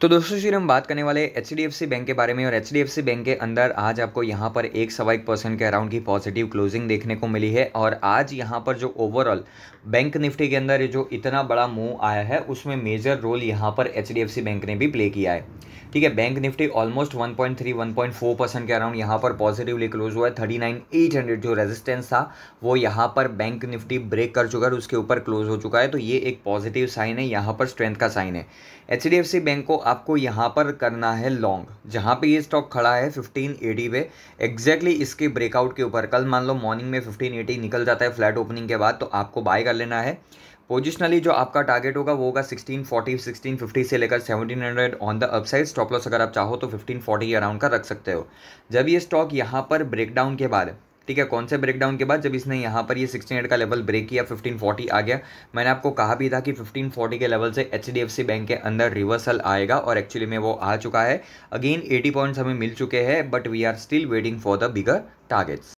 तो दोस्तों फिर हम बात करने वाले एच बैंक के बारे में और एच बैंक के अंदर आज आपको यहाँ पर एक सवा एक परसेंट के अराउंड की पॉजिटिव क्लोजिंग देखने को मिली है और आज यहाँ पर जो ओवरऑल बैंक निफ्टी के अंदर जो इतना बड़ा मूव आया है उसमें मेजर रोल यहाँ पर एच बैंक ने भी प्ले किया है ठीक है बैंक निफ्टी ऑलमोस्ट 1.3 1.4 परसेंट के अराउंड यहाँ पर पॉजिटिवली क्लोज हुआ है 39,800 जो रेजिस्टेंस था वो यहाँ पर बैंक निफ्टी ब्रेक कर चुका है उसके ऊपर क्लोज हो चुका है तो ये एक पॉजिटिव साइन है यहाँ पर स्ट्रेंथ का साइन है एच बैंक को आपको यहाँ पर करना है लॉन्ग जहाँ पर ये स्टॉक खड़ा है फिफ्टीन एटी पे एग्जैक्टली इसके ब्रेकआउट के ऊपर कल मान लो मॉर्निंग में फिफ्टीन एटी निकल जाता है फ्लैट ओपनिंग के बाद तो आपको बाय कर लेना है पोजिशनली जो आपका टारगेट होगा वो होगा 1640, 1650 से लेकर 1700 on the upside stop loss अगर आप चाहो तो 1540 अराउंड का रख सकते हो जब ये स्टॉक यहाँ पर ब्रेकडाउन के बाद ठीक है कौन से ब्रेकडाउन के बाद जब इसने यहाँ पर ये 1600 का लेवल ब्रेक किया 1540 आ गया मैंने आपको कहा भी था कि 1540 के लेवल से एच बैंक के अंदर रिवर्सल आएगा और एक्चुअली में वो आ चुका है अगेन 80 पॉइंट्स हमें मिल चुके हैं but we are still waiting for the bigger targets